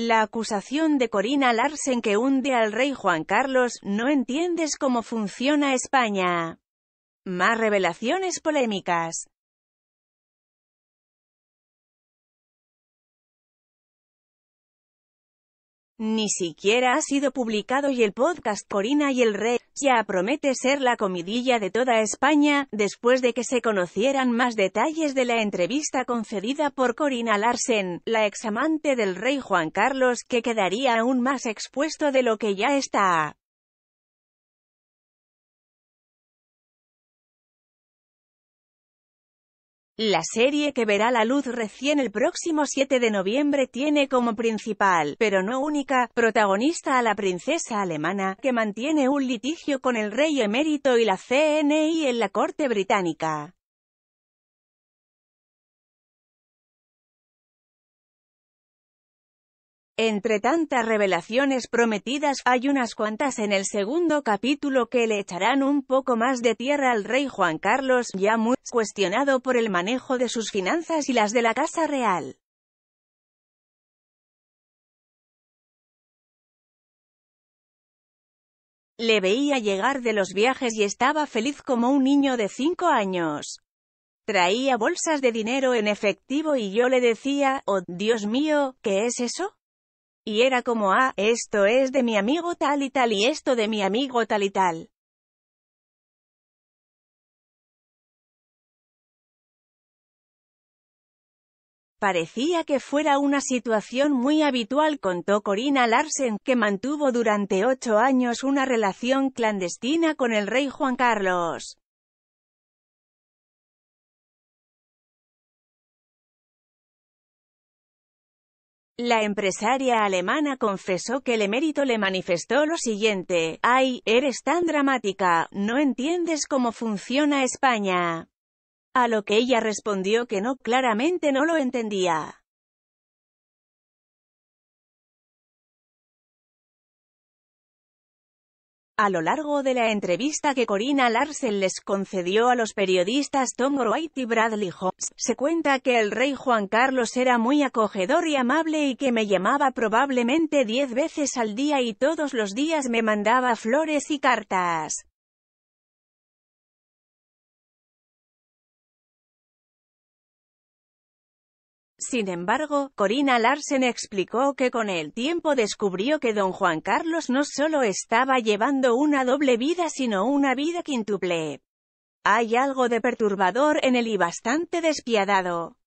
La acusación de Corina Larsen que hunde al rey Juan Carlos, no entiendes cómo funciona España. Más revelaciones polémicas. Ni siquiera ha sido publicado y el podcast Corina y el Rey ya promete ser la comidilla de toda España, después de que se conocieran más detalles de la entrevista concedida por Corina Larsen, la examante del rey Juan Carlos, que quedaría aún más expuesto de lo que ya está. La serie que verá la luz recién el próximo 7 de noviembre tiene como principal, pero no única, protagonista a la princesa alemana, que mantiene un litigio con el rey emérito y la CNI en la corte británica. Entre tantas revelaciones prometidas, hay unas cuantas en el segundo capítulo que le echarán un poco más de tierra al rey Juan Carlos, ya muy cuestionado por el manejo de sus finanzas y las de la Casa Real. Le veía llegar de los viajes y estaba feliz como un niño de cinco años. Traía bolsas de dinero en efectivo y yo le decía, oh, Dios mío, ¿qué es eso? Y era como, ah, esto es de mi amigo tal y tal y esto de mi amigo tal y tal. Parecía que fuera una situación muy habitual, contó Corina Larsen, que mantuvo durante ocho años una relación clandestina con el rey Juan Carlos. La empresaria alemana confesó que el emérito le manifestó lo siguiente, «Ay, eres tan dramática, no entiendes cómo funciona España». A lo que ella respondió que no, claramente no lo entendía. A lo largo de la entrevista que Corina Larsen les concedió a los periodistas Tom White y Bradley Holmes, se cuenta que el rey Juan Carlos era muy acogedor y amable y que me llamaba probablemente diez veces al día y todos los días me mandaba flores y cartas. Sin embargo, Corina Larsen explicó que con el tiempo descubrió que don Juan Carlos no solo estaba llevando una doble vida sino una vida quintuple. Hay algo de perturbador en él y bastante despiadado.